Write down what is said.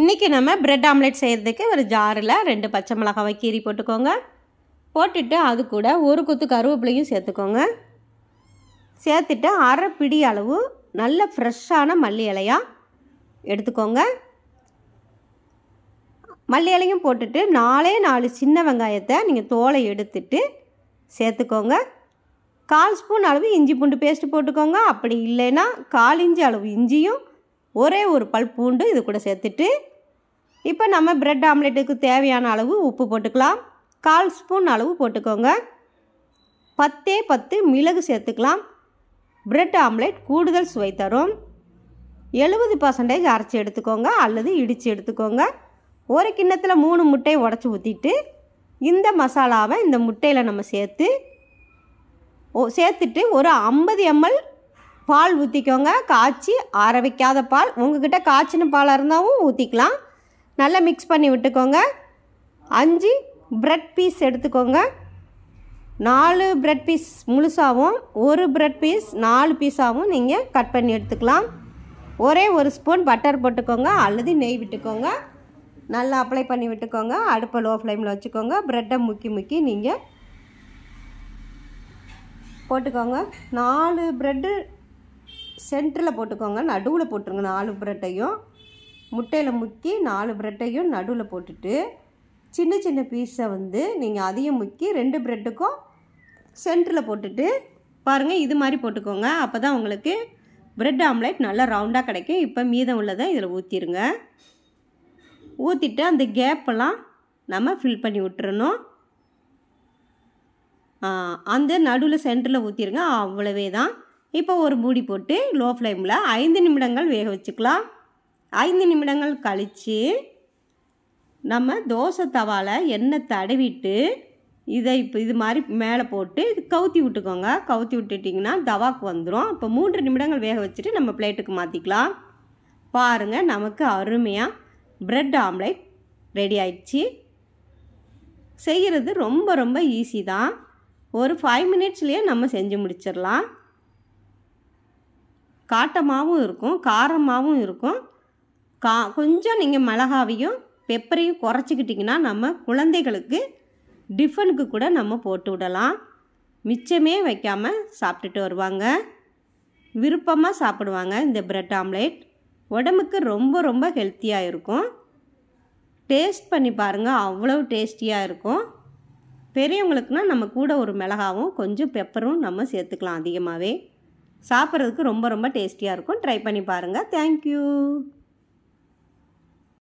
இன்றைக்கி நம்ம bread omelette செய்கிறதுக்கு ஒரு ஜாரில் ரெண்டு பச்சை மிளகாவை கீறி போட்டுக்கோங்க போட்டுட்டு அது கூட ஒரு குத்து கருவேப்பிலையும் சேர்த்துக்கோங்க சேர்த்துட்டு அரை பிடி அளவு நல்ல ஃப்ரெஷ்ஷான மல்லி இலையாக எடுத்துக்கோங்க மல்லி இலையும் போட்டுட்டு நாலே நாலு சின்ன வெங்காயத்தை நீங்கள் தோலை எடுத்துட்டு சேர்த்துக்கோங்க கால் ஸ்பூன் அளவு இஞ்சி பூண்டு பேஸ்ட்டு போட்டுக்கோங்க அப்படி இல்லைன்னா கால் இஞ்சி அளவு இஞ்சியும் ஒரே ஒரு பல் பூண்டு இது கூட சேர்த்துட்டு இப்போ நம்ம ப்ரெட் ஆம்லேட்டுக்கு தேவையான அளவு உப்பு போட்டுக்கலாம் கால் ஸ்பூன் அளவு போட்டுக்கோங்க பத்தே பத்து மிளகு சேர்த்துக்கலாம் ப்ரெட் ஆம்லேட் கூடுதல் சுவை தரும் எழுபது பர்சன்டேஜ் அரைச்சி எடுத்துக்கோங்க அல்லது இடித்து எடுத்துக்கோங்க ஒரு கிண்ணத்தில் மூணு முட்டையை உடச்சி ஊற்றிட்டு இந்த மசாலாவை இந்த முட்டையில் நம்ம சேர்த்து சேர்த்துட்டு ஒரு ஐம்பது எம்எல் பால் ஊற்றிக்கோங்க காய்ச்சி ஆற வைக்காத பால் உங்ககிட்ட காய்ச்சின பாலாக இருந்தாலும் ஊற்றிக்கலாம் நல்லா மிக்ஸ் பண்ணி விட்டுக்கோங்க அஞ்சு ப்ரெட் பீஸ் எடுத்துக்கோங்க நாலு ப்ரெட் பீஸ் முழுசாகவும் ஒரு ப்ரெட் பீஸ் நாலு பீஸாகவும் நீங்கள் கட் பண்ணி எடுத்துக்கலாம் ஒரே ஒரு ஸ்பூன் பட்டர் போட்டுக்கோங்க அல்லது நெய் விட்டுக்கோங்க நல்லா அப்ளை பண்ணி விட்டுக்கோங்க அடுப்பை லோ ஃப்ளேமில் வச்சுக்கோங்க ப்ரெட்டை முக்கி முக்கி நீங்கள் போட்டுக்கோங்க நாலு ப்ரெட்டு சென்டரில் போட்டுக்கோங்க நடுவில் போட்டுருங்க நாலு ப்ரெட்டையும் முட்டையில் முக்கி நாலு ப்ரெட்டையும் நடுவில் போட்டுட்டு சின்ன சின்ன பீஸை வந்து நீங்கள் அதையும் முக்கி ரெண்டு ப்ரெட்டுக்கும் சென்டரில் போட்டுட்டு பாருங்கள் இது மாதிரி போட்டுக்கோங்க அப்போ தான் உங்களுக்கு ப்ரெட் ஆம்லேட் நல்லா ரவுண்டாக கிடைக்கும் இப்போ மீதம் உள்ளதை இதில் ஊற்றிடுங்க ஊற்றிட்டு அந்த கேப்பெல்லாம் நம்ம ஃபில் பண்ணி விட்டுறணும் அந்த நடுவில் சென்டரில் ஊற்றிடுங்க அவ்வளவே தான் இப்போ ஒரு மூடி போட்டு லோ ஃப்ளேமில் ஐந்து நிமிடங்கள் வேக வச்சுக்கலாம் ஐந்து நிமிடங்கள் கழித்து நம்ம தோசை தவால எண்ணெய் தடவிட்டு இதை இப்போ இது மாதிரி மேலே போட்டு இது கவுத்தி விட்டுக்கோங்க கவுத்தி விட்டுட்டிங்கன்னா தவாக்கு வந்துடும் இப்போ மூன்று நிமிடங்கள் வேக வச்சுட்டு நம்ம பிளேட்டுக்கு மாற்றிக்கலாம் பாருங்கள் நமக்கு அருமையாக ப்ரெட் ஆம்லேட் ரெடி ஆயிடுச்சு செய்கிறது ரொம்ப ரொம்ப ஈஸி தான் ஒரு ஃபைவ் மினிட்ஸ்லேயே நம்ம செஞ்சு முடிச்சிடலாம் காட்டமாகவும் இருக்கும் காரமாகவும் இருக்கும் கா கொஞ்சம் நீங்கள் மிளகாவையும் பெப்பரையும் குறைச்சிக்கிட்டிங்கன்னா நம்ம குழந்தைகளுக்கு டிஃபனுக்கு கூட நம்ம போட்டு விடலாம் மிச்சமே வைக்காமல் சாப்பிட்டுட்டு வருவாங்க விருப்பமாக சாப்பிடுவாங்க இந்த பிரெட் ஆம்லேட் உடம்புக்கு ரொம்ப ரொம்ப ஹெல்த்தியாக இருக்கும் டேஸ்ட் பண்ணி பாருங்கள் அவ்வளோ டேஸ்டியாக இருக்கும் பெரியவங்களுக்குனால் நம்ம கூட ஒரு மிளகாவும் கொஞ்சம் பெப்பரும் நம்ம சேர்த்துக்கலாம் அதிகமாகவே சாப்பிட்றதுக்கு ரொம்ப ரொம்ப டேஸ்டியாக இருக்கும் ட்ரை பண்ணி பாருங்கள் தேங்க்யூ